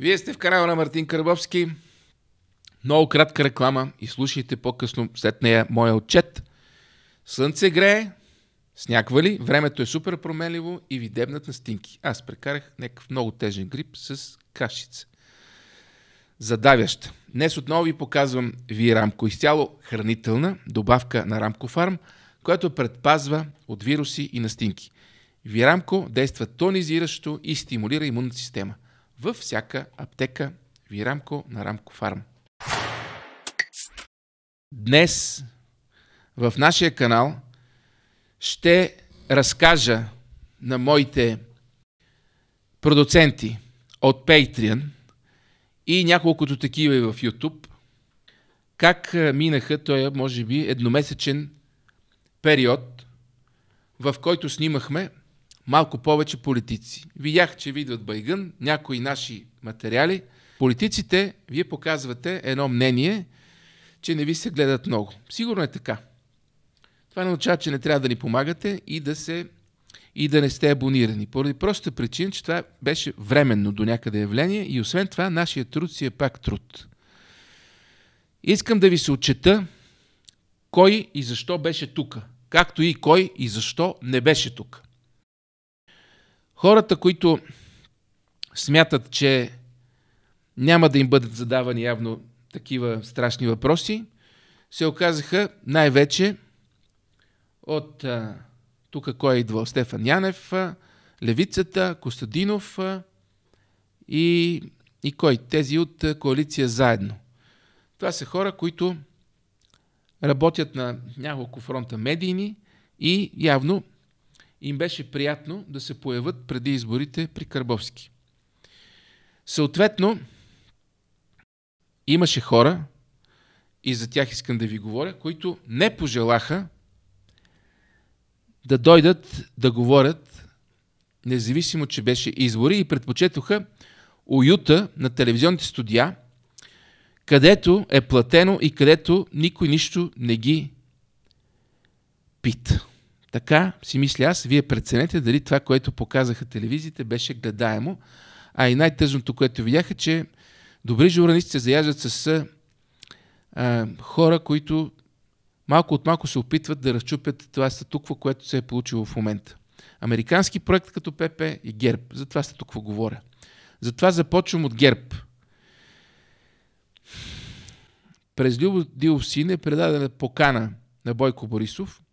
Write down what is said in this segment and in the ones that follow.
Вие сте в канала на Мартин Карбовски. Много кратка реклама и слушайте по-късно след нея моя отчет. Слънце грее, сняква ли, времето е супер променливо и ви дебнат на стинки. Аз прекарах някакъв много тежен грип с кашица. Задавяща. Днес отново ви показвам ви рамко изцяло хранителна добавка на рамко фарм, която предпазва от вируси и настинки. Вирамко действа тонизиращо и стимулира имунната система – във всяка аптека. Вирамко е на Рамко Фарм. Днес в нашия канал ще разкажа на моите продуценти от Patreon и няколкото такива и в YouTube, как минаха той, може би, едномесечен период, в който снимахме малко повече политици. Видях, че ви идват Байгън, някои наши материали. Политиците, вие показвате едно мнение, че не ви се гледат много. Сигурно е така. Това не означава, че не трябва да ни помагате и да, се, и да не сте абонирани. Поради простата причина, че това беше временно до някъде явление и освен това, нашия труд си е пак труд. Искам да ви се отчета кой и защо беше тук, както и кой и защо не беше тук. Хората, които смятат, че няма да им бъдат задавани явно такива страшни въпроси, се оказаха най-вече от тук кой е идвал Стефан Янев, Левицата, Костадинов и, и кой? Тези от коалиция заедно. Това са хора, които работят на няколко фронта медийни и явно им беше приятно да се появят преди изборите при Карбовски. Съответно, имаше хора, и за тях искам да ви говоря, които не пожелаха да дойдат да говорят, независимо, че беше избори, и предпочетоха уюта на телевизионните студия, където е платено и където никой нищо не ги пита. Така си мисля аз, вие преценете дали това, което показаха телевизиите, беше гледаемо. А и най-тъжното, което видяха, че добри журналисти се заяждат с а, хора, които малко от малко се опитват да разчупят това статукво, което се е получило в момента. Американски проект като ПП и ГЕРБ. За това статукво говоря. Затова започвам от ГЕРБ. През Любо Диов син е предадена покана на Бойко Борисов –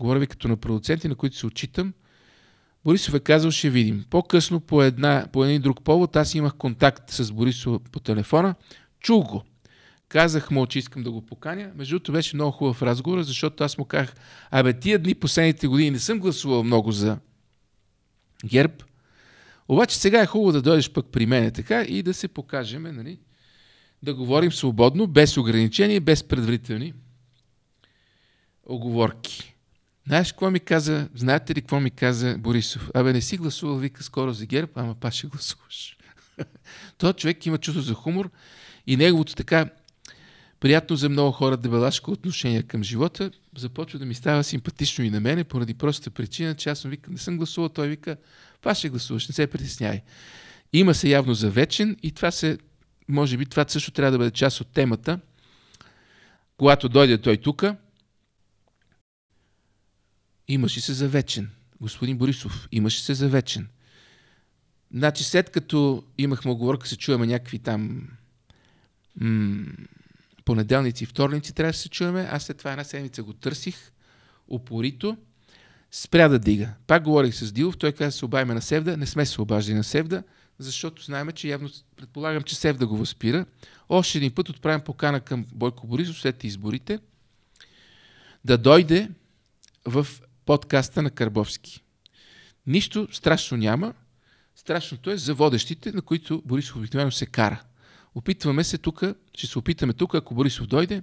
Говоря ви като на продуценти, на които се отчитам. Борисов е казал, ще видим. По-късно, по, една, по един друг повод, аз имах контакт с Борисов по телефона. Чул го. Казах му, че искам да го поканя. Между другото, беше много хубав разговор, защото аз му казах, абе, тия дни последните години не съм гласувал много за ГЕРБ. Обаче сега е хубаво да дойдеш пък при мене така и да се покажем, нали? Да говорим свободно, без ограничения, без предварителни оговорки. Знаеш какво ми каза, знаете ли какво ми каза Борисов? Абе не си гласувал, вика скоро за ГЕРБ, ама па ще гласуваш. Той човек има чувство за хумор и неговото така приятно за много хора дебелашко отношение към живота започва да ми става симпатично и на мене, поради простата причина, че аз съм вика, не съм гласувал, той вика, па ще гласуваш, не се притесняй. Има се явно за вечен и това се, може би, това също трябва да бъде част от темата, когато дойде той тука – имаше се за вечен. Господин Борисов, имаше се за вечен. Значи след като имахме оговорка, се чуваме някакви там м- понеделници и вторници трябва да се чуваме. Аз след това една седмица го търсих упорито, Спря да дига. Пак говорих с Дилов, той каза се обаяме на Севда. Не сме се обаждали на Севда, защото знаем, че явно предполагам, че Севда го възпира. Още един път отправям покана към Бойко Борисов след изборите да дойде в подкаста на Карбовски. Нищо страшно няма. Страшното е за водещите, на които Борисов обикновено се кара. Опитваме се тук, ще се опитаме тук, ако Борисов дойде,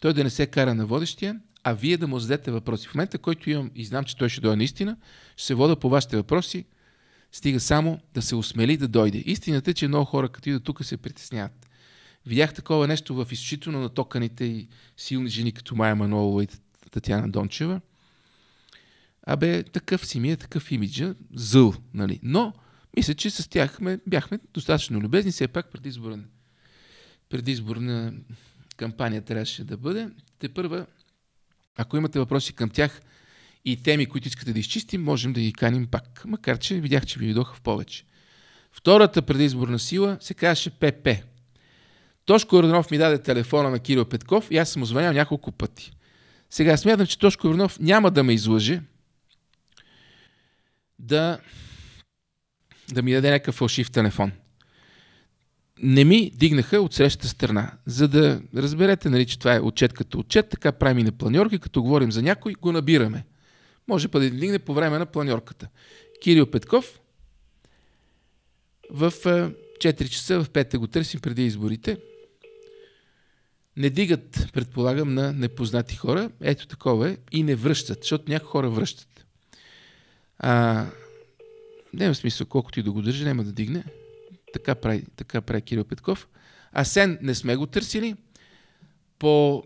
той да не се кара на водещия, а вие да му зададете въпроси. В момента, който имам и знам, че той ще дойде наистина, ще се вода по вашите въпроси, стига само да се осмели да дойде. Истината е, че много хора, като идват тук, се притесняват. Видях такова нещо в изключително токаните и силни жени, като Майя Манолова и Татьяна Дончева абе, такъв си ми е, такъв имиджа, зъл, нали? Но, мисля, че с тях ме, бяхме достатъчно любезни, все пак предизборен, предизборна кампания трябваше да бъде. Те първа, ако имате въпроси към тях и теми, които искате да изчистим, можем да ги каним пак. Макар, че видях, че ви видоха в повече. Втората предизборна сила се казваше ПП. Тошко Йорданов ми даде телефона на Кирил Петков и аз съм му звънял няколко пъти. Сега смятам, че Тошко Йорданов няма да ме излъже, да, да ми даде някакъв фалшив телефон. Не ми дигнаха от срещата страна. За да разберете, нали, че това е отчет като отчет, така правим и на планьорки, като говорим за някой, го набираме. Може па да дигне по време на планьорката. Кирил Петков в 4 е, часа, в 5 го търсим преди изборите. Не дигат, предполагам, на непознати хора. Ето такова е. И не връщат, защото някои хора връщат. А, няма смисъл, колкото и да го държи, няма да дигне. Така прави, така прави Кирил Петков. Асен не сме го търсили. По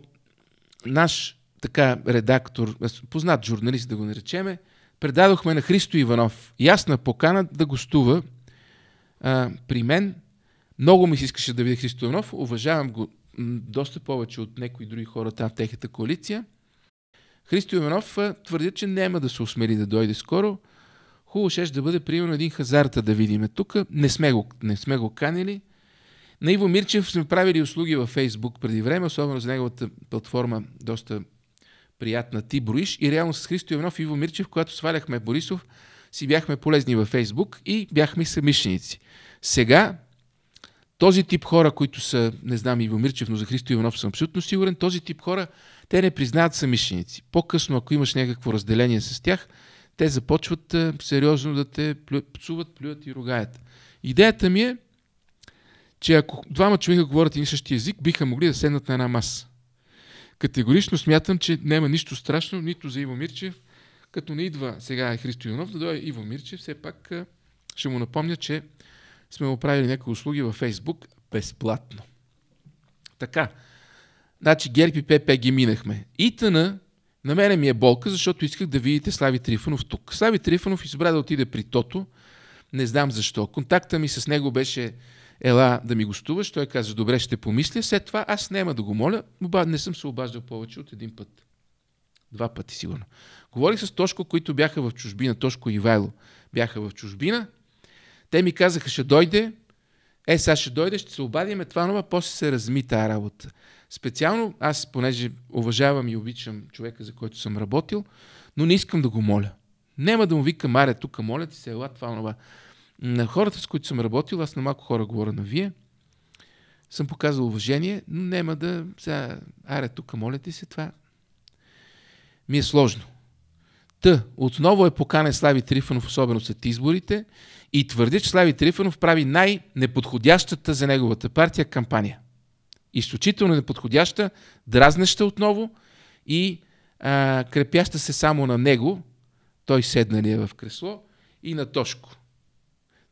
наш така редактор, познат журналист да го наречеме, предадохме на Христо Иванов ясна покана да гостува а, при мен. Много ми се искаше да видя Христо Иванов. Уважавам го доста повече от някои други хора там в техната коалиция – Христо Иванов твърди, че няма да се усмели да дойде скоро. Хубаво ще е да бъде примерно един хазарта да видиме тук. Не сме го, не сме го канили. На Иво Мирчев сме правили услуги във Фейсбук преди време, особено за неговата платформа, доста приятна Ти броиш. И реално с Христо Иванов и Иво Мирчев, когато сваляхме Борисов, си бяхме полезни във Фейсбук и бяхме съмишленици. Сега този тип хора, които са, не знам, Иво Мирчев, но за Христо Иванов съм абсолютно сигурен, този тип хора те не признават самишленици. По-късно, ако имаш някакво разделение с тях, те започват е, сериозно да те псуват, плюят и ругаят. Идеята ми е, че ако двама човека говорят един същи език, биха могли да седнат на една маса. Категорично смятам, че няма нищо страшно, нито за Иво Мирчев, като не идва сега Христо Юнов, да дойде Иво Мирчев, все пак е, ще му напомня, че сме му правили някои услуги във Фейсбук безплатно. Така, Значи Герпи и ПП ги минахме. Итана на мене ми е болка, защото исках да видите Слави Трифонов тук. Слави Трифонов избра да отиде при Тото. Не знам защо. Контакта ми с него беше ела да ми гостуваш. Той каза, добре, ще помисля. След това аз няма да го моля. Оба, не съм се обаждал повече от един път. Два пъти сигурно. Говорих с Тошко, които бяха в чужбина. Тошко и Вайло бяха в чужбина. Те ми казаха, ще дойде. Е, сега ще дойде, ще се обадиме това, но после се разми тази работа. Специално аз, понеже уважавам и обичам човека, за който съм работил, но не искам да го моля. Нема да му викам, аре, тук моля ти се, ела това, нова. На хората, с които съм работил, аз на малко хора говоря на вие, съм показал уважение, но нема да, сега, аре, тук моля ти се, това. Ми е сложно. Та, отново е поканен Слави Трифанов, особено след изборите, и твърди, че Слави Трифанов прави най-неподходящата за неговата партия кампания. Изключително неподходяща, дразнеща отново и а, крепяща се само на него, той седна ли е в кресло, и на Тошко.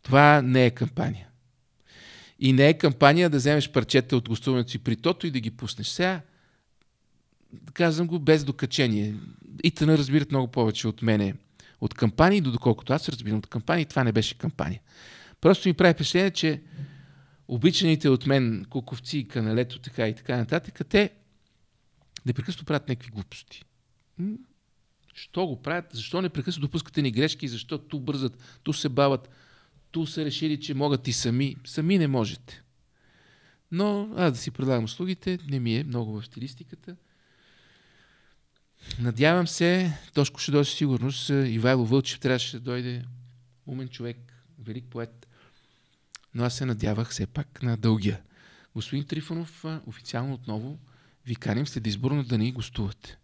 Това не е кампания. И не е кампания да вземеш парчета от гостуването си при Тото и да ги пуснеш. Сега казвам го без докачение. И тъна разбират много повече от мене от кампании, до доколкото аз разбирам от кампании, това не беше кампания. Просто ми прави впечатление, че обичаните от мен куковци, каналето, така и така нататък, те непрекъсно правят някакви глупости. Що го правят? Защо непрекъсно допускате ни грешки? Защо ту бързат, ту се бават, ту са решили, че могат и сами? Сами не можете. Но аз да си предлагам услугите, не ми е много в стилистиката – Надявам се, Тошко ще дойде сигурност. Ивайло Вълчев трябваше да дойде. Умен човек, велик поет. Но аз се надявах все пак на дългия. Господин Трифонов, официално отново ви каним след изборно да ни гостувате.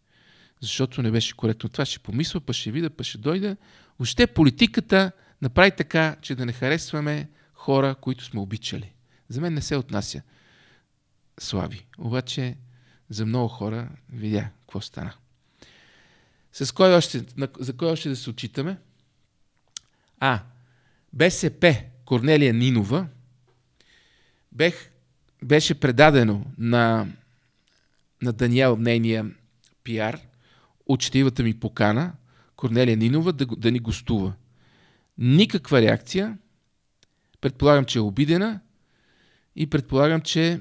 Защото не беше коректно. Това ще помисля, па ще вида, па ще дойда. Още политиката направи така, че да не харесваме хора, които сме обичали. За мен не се отнася слави. Обаче за много хора видя какво стана. С кой още, за кой още да се отчитаме? А. БСП Корнелия Нинова бех, беше предадено на, на Даниел нейния пиар, учтивата ми покана, Корнелия Нинова да, да ни гостува. Никаква реакция. Предполагам, че е обидена и предполагам, че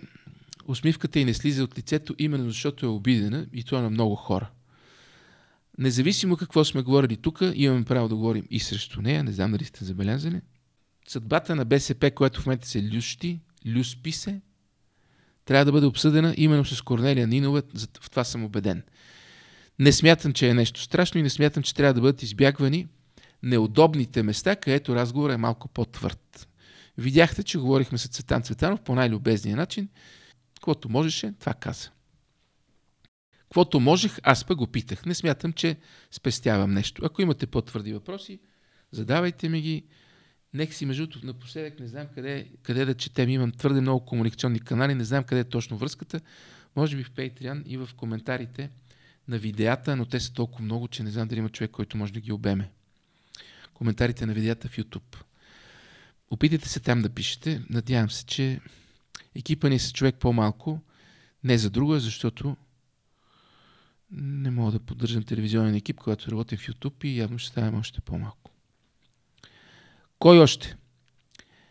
усмивката й не слиза от лицето, именно защото е обидена и то е на много хора. Независимо какво сме говорили тук, имаме право да говорим и срещу нея, не знам дали сте забелязали. Съдбата на БСП, която в момента се лющи, люспи се, трябва да бъде обсъдена именно с Корнелия Нинова, в това съм убеден. Не смятам, че е нещо страшно и не смятам, че трябва да бъдат избягвани неудобните места, където разговор е малко по-твърд. Видяхте, че говорихме с Цветан Цветанов по най-любезния начин. Каквото можеше, това каза. Квото можех, аз пък го питах. Не смятам, че спестявам нещо. Ако имате по-твърди въпроси, задавайте ми ги. Нека си, между другото, напоследък не знам къде, къде да четем. Имам твърде много комуникационни канали, не знам къде е точно връзката. Може би в Patreon и в коментарите на видеята, но те са толкова много, че не знам дали има човек, който може да ги обеме. Коментарите на видеята в YouTube. Опитайте се там да пишете. Надявам се, че екипа ни е с човек по-малко. Не за друго, защото не мога да поддържам телевизионен екип, когато работя в YouTube и явно ще ставам още по-малко. Кой още?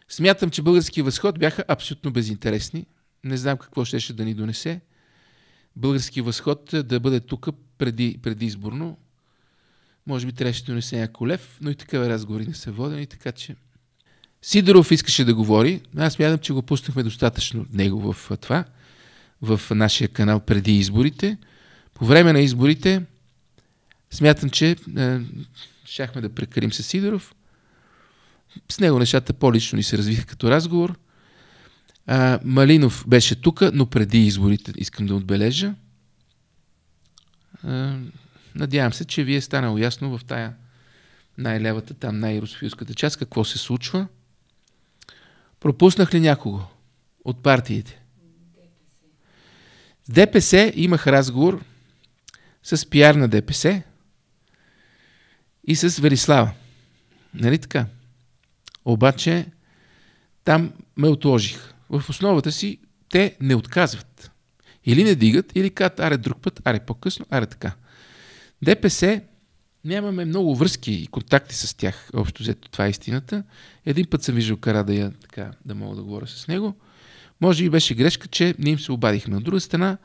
Смятам, че български възход бяха абсолютно безинтересни. Не знам какво щеше да ни донесе. Български възход е, да бъде тук преди, изборно. Може би трябваше да донесе някой лев, но и такава разговори не са водени, така че... Сидоров искаше да говори. Аз смятам, че го пуснахме достатъчно него в това, в нашия канал преди изборите. По време на изборите смятам, че е, щяхме да прекарим с Сидоров. С него нещата по-лично ни се развиха като разговор. А, Малинов беше тук, но преди изборите искам да отбележа. А, надявам се, че ви е станало ясно в тая най-левата, там най-русофилската част, какво се случва. Пропуснах ли някого от партиите? С ДПС имах разговор с пиар на ДПС и с Велислава. Нали така? Обаче там ме отложих. В основата си те не отказват. Или не дигат, или кат, аре друг път, аре по-късно, аре така. ДПС нямаме много връзки и контакти с тях. Общо взето това е истината. Един път съм виждал Карадая, така да мога да говоря с него. Може би беше грешка, че ние им се обадихме. От друга страна,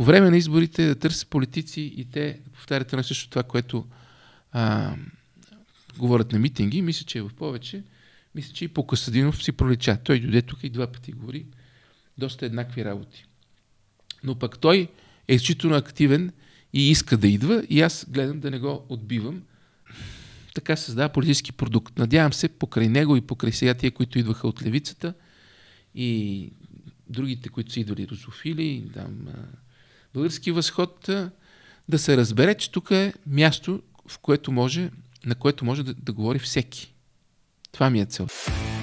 по време на изборите да търсят политици и те повтарят на също това, което а, говорят на митинги. Мисля, че е в повече. Мисля, че и по Касадинов си пролича. Той дойде тук и два пъти говори доста еднакви работи. Но пък той е изключително активен и иска да идва и аз гледам да не го отбивам. Така създава политически продукт. Надявам се покрай него и покрай сега тия, които идваха от левицата и другите, които са идвали русофили, там, Български възход да се разбере, че тук е място, в което може, на което може да, да говори всеки. Това ми е целта.